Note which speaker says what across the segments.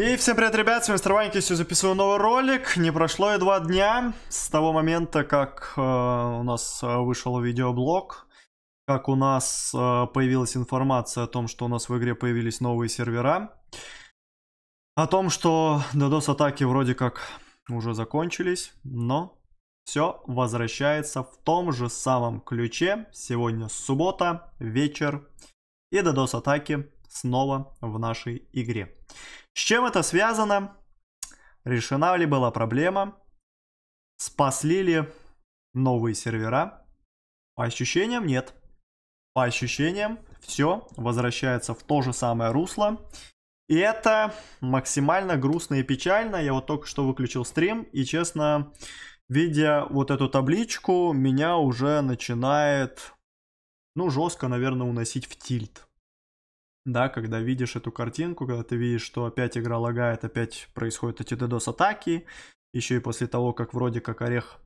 Speaker 1: И всем привет, ребят, с вами Мистер Ваньки, сегодня записываю новый ролик. Не прошло и два дня с того момента, как э, у нас э, вышел видеоблог, как у нас э, появилась информация о том, что у нас в игре появились новые сервера, о том, что DDoS-атаки вроде как уже закончились, но все возвращается в том же самом ключе. Сегодня суббота, вечер, и DDoS-атаки снова в нашей игре. С чем это связано? Решена ли была проблема? Спасли ли новые сервера? По ощущениям нет. По ощущениям все возвращается в то же самое русло. И это максимально грустно и печально. Я вот только что выключил стрим и, честно, видя вот эту табличку, меня уже начинает, ну, жестко, наверное, уносить в тильт да, когда видишь эту картинку, когда ты видишь, что опять игра лагает, опять происходят эти DDoS-атаки, еще и после того, как вроде как Орех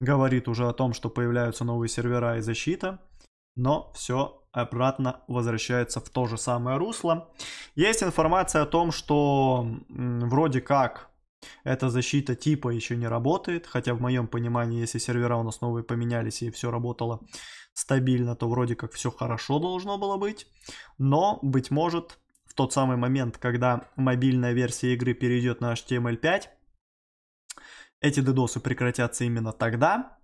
Speaker 1: говорит уже о том, что появляются новые сервера и защита, но все обратно возвращается в то же самое русло. Есть информация о том, что вроде как эта защита типа еще не работает, хотя в моем понимании, если сервера у нас новые поменялись и все работало стабильно, то вроде как все хорошо должно было быть. Но, быть может, в тот самый момент, когда мобильная версия игры перейдет на HTML5, эм эти дедосы прекратятся именно тогда.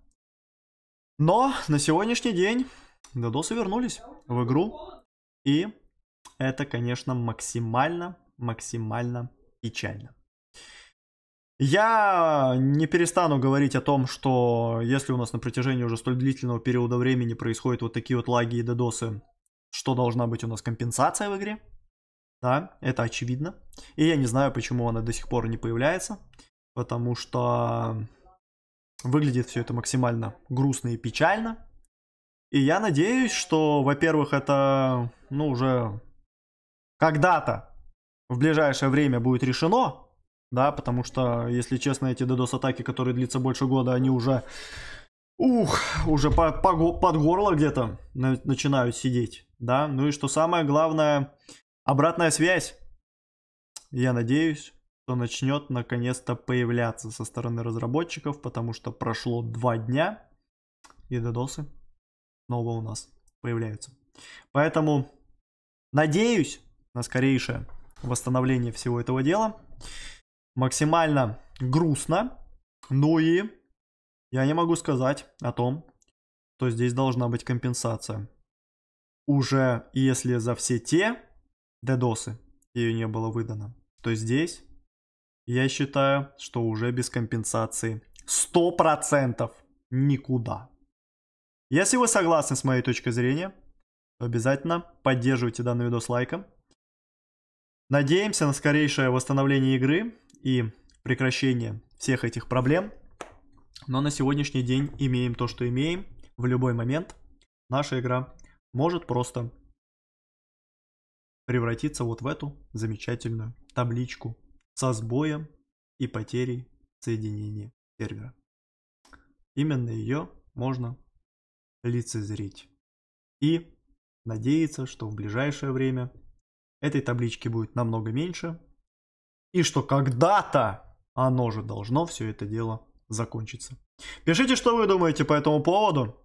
Speaker 1: Но на сегодняшний день дедосы вернулись в игру. И это, конечно, максимально, максимально печально. Я не перестану говорить о том, что если у нас на протяжении уже столь длительного периода времени происходят вот такие вот лаги и додосы, что должна быть у нас компенсация в игре. Да, это очевидно. И я не знаю, почему она до сих пор не появляется. Потому что выглядит все это максимально грустно и печально. И я надеюсь, что, во-первых, это, ну, уже когда-то в ближайшее время будет решено, да, потому что, если честно, эти DDoS-атаки, которые длится больше года, они уже, ух, уже по, по, под горло где-то начинают сидеть, да, ну и что самое главное, обратная связь, я надеюсь, что начнет наконец-то появляться со стороны разработчиков, потому что прошло два дня, и DDoS снова у нас появляются. Поэтому надеюсь на скорейшее восстановление всего этого дела максимально грустно. Ну и я не могу сказать о том, что здесь должна быть компенсация. Уже если за все те дедосы ее не было выдано, то здесь я считаю, что уже без компенсации 100% никуда. Если вы согласны с моей точкой зрения, то обязательно поддерживайте данный видос лайком. Надеемся на скорейшее восстановление игры и прекращение всех этих проблем. Но на сегодняшний день имеем то, что имеем. В любой момент наша игра может просто превратиться вот в эту замечательную табличку со сбоем и потерей соединения сервера. Именно ее можно лицезреть. И надеяться, что в ближайшее время этой таблички будет намного меньше, и что когда-то оно же должно все это дело закончиться. Пишите, что вы думаете по этому поводу.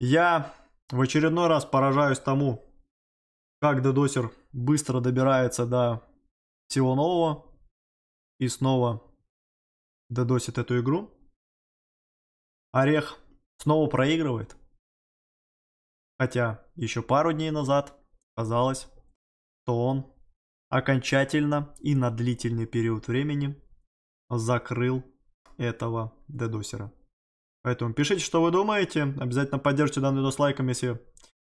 Speaker 1: Я в очередной раз поражаюсь тому, как дедосер быстро добирается до всего нового и снова дедосит эту игру. Орех снова проигрывает. Хотя еще пару дней назад казалось, что он окончательно и на длительный период времени закрыл этого дедосера. Поэтому пишите, что вы думаете. Обязательно поддержите данный видос лайком, если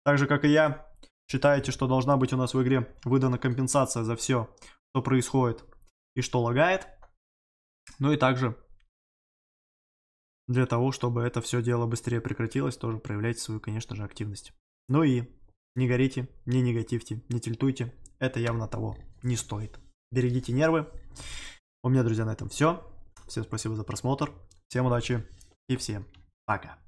Speaker 1: так же, как и я, считаете, что должна быть у нас в игре выдана компенсация за все, что происходит и что лагает. Ну и также для того, чтобы это все дело быстрее прекратилось, тоже проявляйте свою, конечно же, активность. Ну и не горите, не негативьте, не тильтуйте. Это явно того не стоит. Берегите нервы. У меня, друзья, на этом все. Всем спасибо за просмотр. Всем удачи и всем пока.